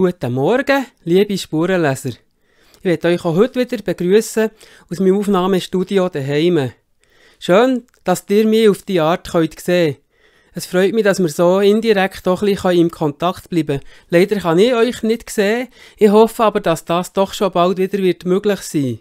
Guten Morgen, liebe Spurenleser. Ich werde euch auch heute wieder begrüßen aus meinem Aufnahmestudio daheim. Schön, dass ihr mich auf die Art könnt sehen könnt. Es freut mich, dass wir so indirekt doch ein bisschen im Kontakt bleiben können. Leider kann ich euch nicht sehen. Ich hoffe aber, dass das doch schon bald wieder wird möglich sein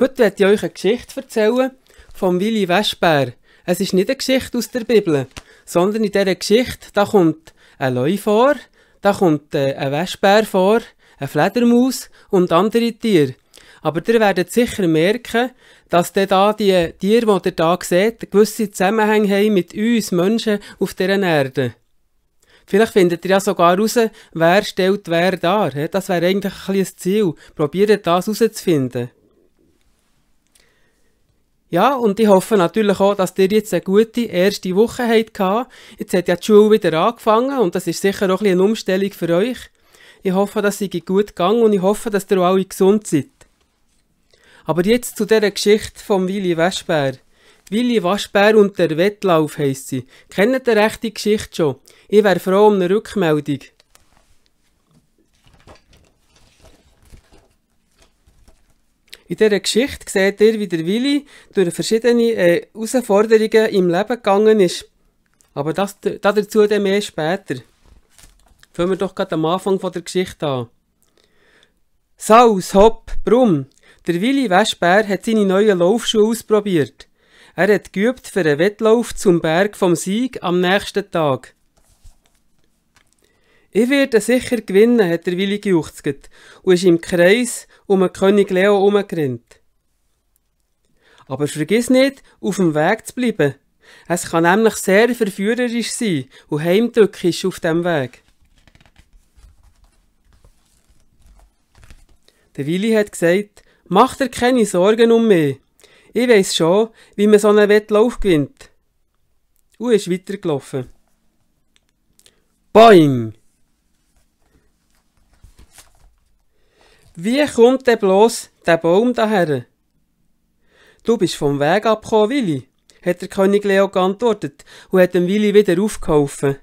Heute werde ich euch eine Geschichte erzählen vom Willi Waschbär. Es ist nicht eine Geschichte aus der Bibel, sondern in dieser Geschichte da kommt ein Leu vor, da kommt äh, ein Waschbär vor, eine Fledermaus und andere Tiere. Aber ihr werdet sicher merken, dass ihr da die Tiere, die ihr da seht, gewisse Zusammenhänge haben mit uns Menschen auf dieser Erde. Vielleicht findet ihr ja sogar heraus, wer stellt wer dar. Das wäre eigentlich ein Ziel. Probiert das herauszufinden. Ja, und ich hoffe natürlich auch, dass ihr jetzt eine gute erste Woche habt. Jetzt hat ja die Schule wieder angefangen und das ist sicher auch ein bisschen eine Umstellung für euch. Ich hoffe, dass es gut gegangen und ich hoffe, dass ihr auch alle gesund seid. Aber jetzt zu dieser Geschichte vom Willy Waschbär. Willy Waschbär und der Wettlauf heisst sie. Kennt ihr die die Geschichte schon? Ich wäre froh um eine Rückmeldung. In dieser Geschichte seht ihr, wie der Willi durch verschiedene äh, Herausforderungen im Leben gegangen ist. Aber das, dazu dann mehr später. Fangen wir doch gerade am Anfang von der Geschichte an. Saus, hopp, brumm. Der Willi Waschbär hat seine neuen Laufschuhe ausprobiert. Er hat geübt für einen Wettlauf zum Berg vom Sieg am nächsten Tag. Geübt. Ich werde sicher gewinnen, hat der Willi gejuchzt und ist im Kreis um den König Leo herumgerannt. Aber vergiss nicht, auf dem Weg zu bleiben. Es kann nämlich sehr verführerisch sein und heimtückisch auf dem Weg. Der Willi hat gesagt, mach dir keine Sorgen um mich. Ich weiss schon, wie man so einen Wettlauf gewinnt. Und ist weitergelaufen. Boing! Wie kommt denn bloß der Baum daher? Du bist vom Weg abgekommen, Willi, hat der König Leo geantwortet und hat dem Willi wieder aufgeholfen.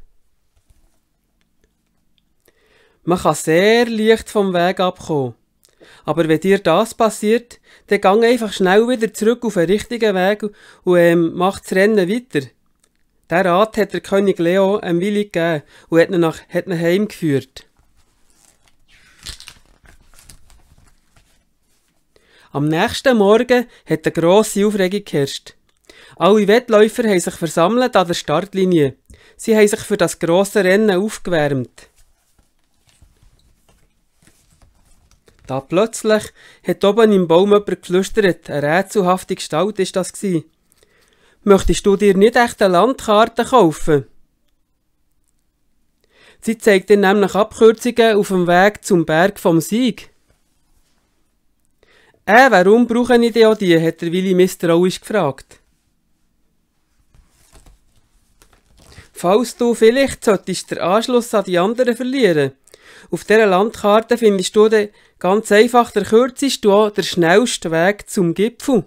Man kann sehr leicht vom Weg abkommen. Aber wenn dir das passiert, dann gang einfach schnell wieder zurück auf den richtigen Weg und ähm, mach das Rennen weiter. Der Rat hat der König Leo einem Willi gegeben und hat ihn, nach, hat ihn heimgeführt. Am nächsten Morgen hat eine grosse Aufregung geherrscht. Alle Wettläufer haben sich versammelt an der Startlinie. Sie haben sich für das grosse Rennen aufgewärmt. Da plötzlich hat oben im Baum jemand geflüstert, eine rätselhafte Gestalt ist das gsi. Möchtest du dir nicht echte eine Landkarte kaufen? Sie zeigt dir nämlich Abkürzungen auf dem Weg zum Berg vom Sieg. Äh, warum brauche ich die auch die? hat der Willi misstrauisch gefragt. Falls du vielleicht solltest den Anschluss an die anderen verlieren. Auf dieser Landkarte findest du den ganz einfach der kürzeste und der schnellste Weg zum Gipfel.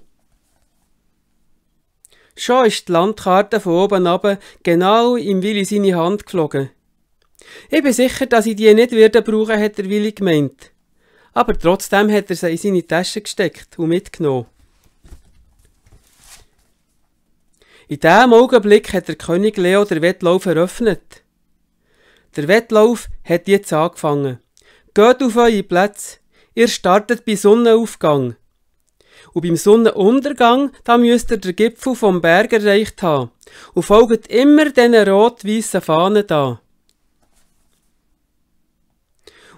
Schon ist die Landkarte von oben ab genau in Willi seine Hand geflogen. Ich bin sicher, dass ich die nicht werde brauchen, hat der Willi gemeint aber trotzdem hat er sie in seine Tasche gesteckt und mitgenommen. In diesem Augenblick hat der König Leo den Wettlauf eröffnet. Der Wettlauf hat jetzt angefangen. Geht auf eure Plätze. Ihr startet bei Sonnenaufgang. Und beim Sonnenuntergang, da müsst ihr den Gipfel vom Berg erreicht haben. Und folgt immer diesen rot-weissen Fahnen da.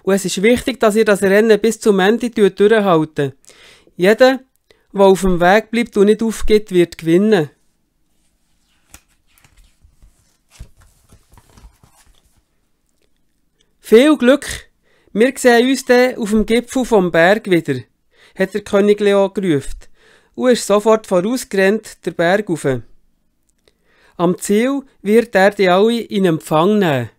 Und es ist wichtig, dass ihr das Rennen bis zum Ende durchhalten. Jeder, der auf dem Weg bleibt und nicht aufgeht, wird gewinnen. Viel Glück! Wir sehen uns dann auf dem Gipfel vom Berg wieder, hat der König Leo gerufen und ist sofort vorausgerannt der Berg auf. Am Ziel wird er die alle in Empfang nehmen.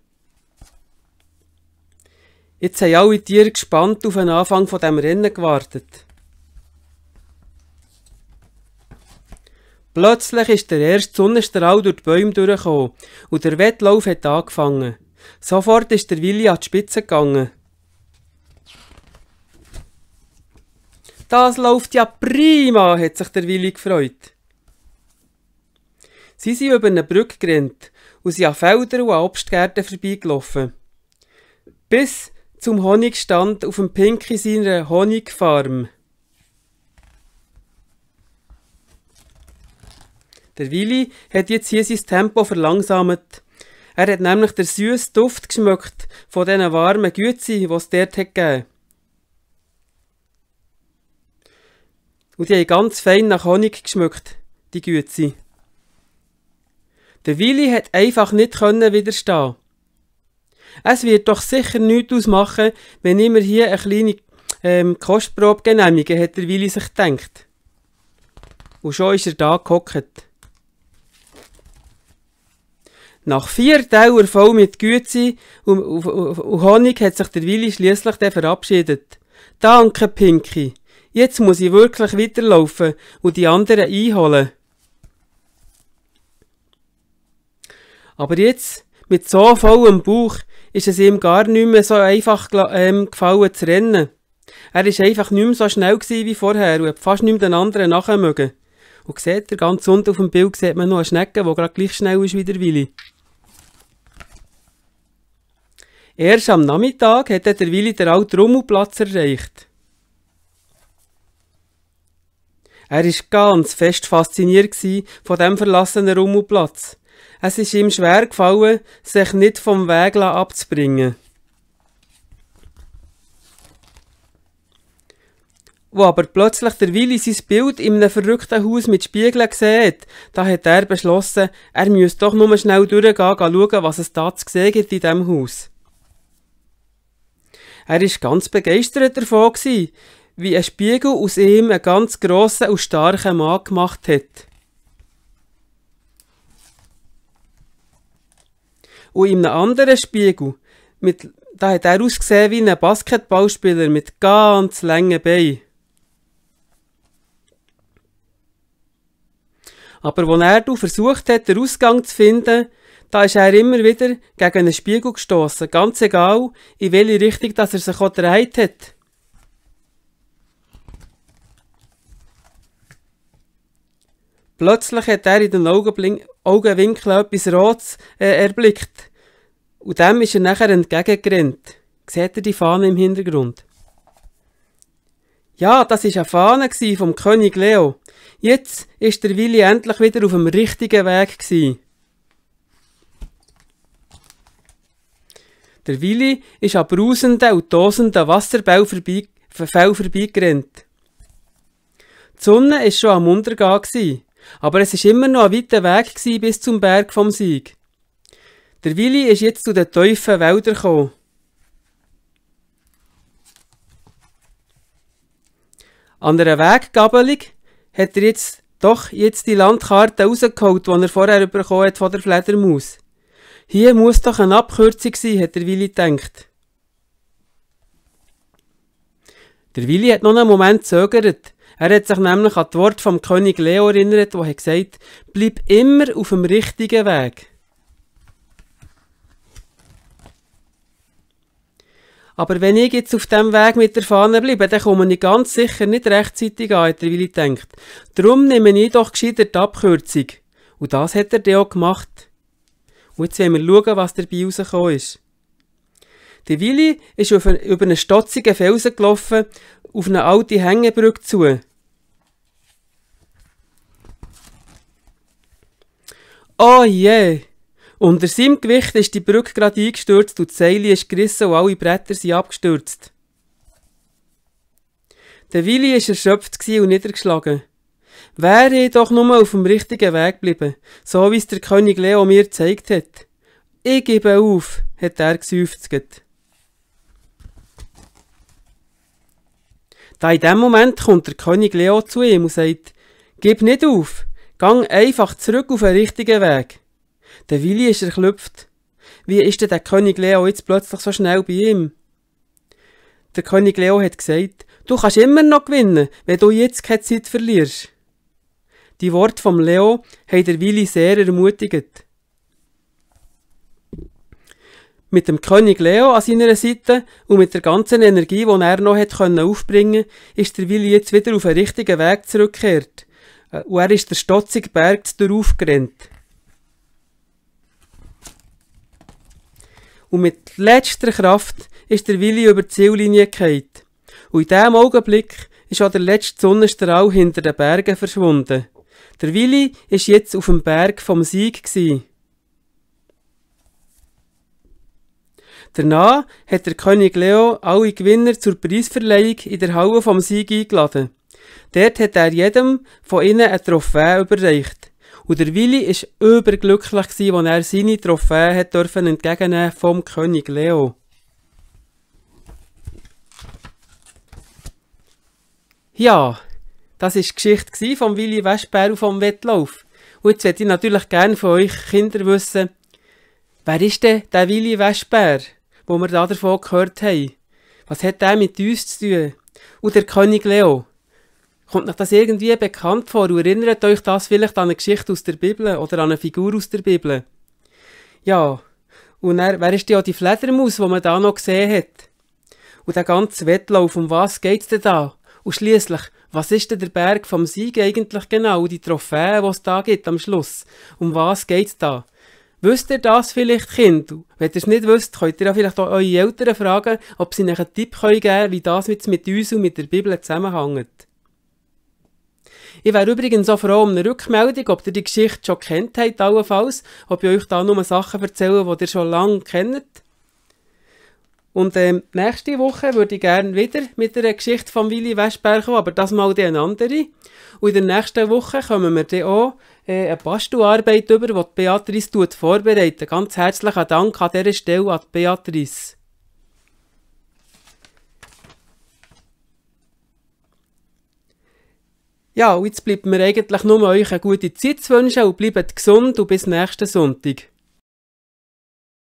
Jetzt haben alle Tiere gespannt auf den Anfang von dem Rennen gewartet. Plötzlich ist der erste Sonnenstrahl durch die Bäume durchgekommen und der Wettlauf hat angefangen. Sofort ist der Willi an die Spitze gegangen. Das läuft ja prima, hat sich der Willi gefreut. Sie sind über eine Brücke gerannt und sind an Feldern und an Obstgärten vorbeigelaufen. Bis zum Honigstand auf dem Pinky seiner Honigfarm. Der Willi hat jetzt hier sein Tempo verlangsamt. Er hat nämlich den süßen Duft geschmückt von diesen warmen Gützi, die es dort hat gegeben. Und die haben ganz fein nach Honig geschmückt, die Gützi. Der Willi hat einfach nicht widerstehen. Es wird doch sicher nichts ausmachen, wenn immer hier eine kleine ähm, Kostprobe genehmigen, hat der Willi sich gedacht. Und schon ist er da gehockt. Nach vier Tauern voll mit Güte und, Honig hat sich der Willi schliesslich verabschiedet. Danke, Pinky. Jetzt muss ich wirklich weiterlaufen und die anderen einholen. Aber jetzt, mit so vollem Bauch, ist es ihm gar nicht mehr so einfach ähm, gefallen zu rennen. Er war einfach nicht mehr so schnell wie vorher und hat fast nicht den anderen nachher mögen. Und seht ihr, ganz unten auf dem Bild sieht man noch eine Schnecke, die gerade gleich schnell ist wie der Willi. Erst am Nachmittag hat der Willi den alten Rummelplatz erreicht. Er war ganz fest fasziniert von dem verlassenen Rummelplatz. Es ist ihm schwer gefallen, sich nicht vom Weg abzubringen. Wo aber plötzlich der Willi sein Bild in einem verrückten Haus mit Spiegeln sieht, da hat er beschlossen, er müsse doch nur schnell durchgehen, und schauen, was es da zu sehen gibt in diesem Haus. Er war ganz begeistert davon wie ein Spiegel aus ihm einen ganz grossen und starken Mann gemacht hat. Und in einem anderen Spiegel, mit, da hat er ausgesehen wie ein Basketballspieler mit ganz langen Beinen. Aber als er versucht hat, den Ausgang zu finden, da ist er immer wieder gegen einen Spiegel gestoßen, ganz egal, in welche Richtung dass er sich auch gedreht hat. Plötzlich hat er in den Augenwinkeln etwas Rotes äh, erblickt. Und dem ist er nachher entgegengerannt. Seht ihr die Fahne im Hintergrund? Ja, das war eine Fahne vom König Leo. Jetzt ist der Willi endlich wieder auf dem richtigen Weg Der Willi ist an brausenden und tosenden Wasserbällen vorbeigerannt. Die Sonne war schon am Untergang. Aber es ist immer noch ein weiter Weg gewesen bis zum Berg vom Sieg. Der Willi ist jetzt zu den tiefen Wäldern gekommen. An einer Weggabelung hat er jetzt doch jetzt die Landkarte rausgeholt, die er vorher bekommen hat von der Fledermaus. Hier muss doch eine Abkürzung sein, hat der Willi gedacht. Der Willi hat noch einen Moment zögert, er hat sich nämlich an das Wort vom König Leo erinnert, wo er gesagt bleib immer auf dem richtigen Weg. Aber wenn ich jetzt auf dem Weg mit der Fahne bleibe, dann komme ich ganz sicher nicht rechtzeitig an, hat der Willi denkt. Darum nehme ich doch gescheiter die Abkürzung. Und das hat er dann auch gemacht. Und jetzt wollen wir schauen, was dabei rausgekommen ist. Der Willi ist über einen stotzigen Felsen gelaufen auf eine alte Hängebrücke zu. Oh je! Yeah. Unter seinem Gewicht ist die Brücke gerade eingestürzt und die Seile ist gerissen und alle Bretter sind abgestürzt. Der Willi war erschöpft und niedergeschlagen. Wäre ich doch nur auf dem richtigen Weg geblieben, so wie es der König Leo mir gezeigt hat. Ich gebe auf, hat er geseufzt. Da in dem Moment kommt der König Leo zu ihm und sagt, gib nicht auf, gang einfach zurück auf den richtigen Weg. Der Willi ist erklüpft. Wie ist denn der König Leo jetzt plötzlich so schnell bei ihm? Der König Leo hat gesagt, du kannst immer noch gewinnen, wenn du jetzt keine Zeit verlierst. Die Worte vom Leo haben der Willi sehr ermutigt. Mit dem König Leo an seiner Seite und mit der ganzen Energie, die er noch hat können aufbringen ist der Willi jetzt wieder auf den richtigen Weg zurückgekehrt. Äh, und er ist der stotzige Berg aufgerannt. Und mit letzter Kraft ist der Willi über die Ziellinie gefallen. Und in diesem Augenblick ist auch der letzte Sonnenstrahl hinter den Bergen verschwunden. Der Willi ist jetzt auf dem Berg vom Sieg. Gewesen. Danach hat der König Leo alle Gewinner zur Preisverleihung in der Halle vom Sieg eingeladen. Dort hat er jedem von ihnen eine Trophäe überreicht. Und der Willi war überglücklich, als er seine Trophäe hat dürfen entgegennehmen vom König Leo. Ja, das war die Geschichte von Willi Westbär und vom Wettlauf. Und jetzt würde ich natürlich gerne von euch Kindern wissen, wer ist denn der Willi Westbär? wo wir da davon gehört haben. Was hat der mit uns zu tun? Und der König Leo. Kommt euch das irgendwie bekannt vor und erinnert euch das vielleicht an eine Geschichte aus der Bibel oder an eine Figur aus der Bibel? Ja, und dann, wer ist ja die Fledermaus, die man da noch gesehen hat? Und der ganze Wettlauf, um was geht es denn da? Und schließlich, was ist denn der Berg vom Sieg eigentlich genau? Und Die Trophäe, die es da gibt am Schluss. Um was geht es da? Wisst ihr das vielleicht, Kind? Wenn ihr es nicht wisst, könnt ihr ja vielleicht auch eure Eltern fragen, ob sie euch einen Tipp geben können, wie das jetzt mit uns und mit der Bibel zusammenhängt. Ich wäre übrigens auch froh um eine Rückmeldung, ob ihr die Geschichte schon kennt habt, allenfalls, ob ich euch da nur Sachen erzähle, die ihr schon lange kennt. Und ähm, nächste Woche würde ich gerne wieder mit einer Geschichte von Willy Westberg kommen, aber das mal die eine andere. Und in der nächsten Woche kommen wir dann auch äh, eine Bastelarbeit über, die Beatrice tut vorbereiten. Ganz herzlichen Dank an dieser Stelle an Beatrice. Ja, und jetzt bleibt mir eigentlich nur euch eine gute Zeit zu wünschen und bleibt gesund und bis nächsten Sonntag.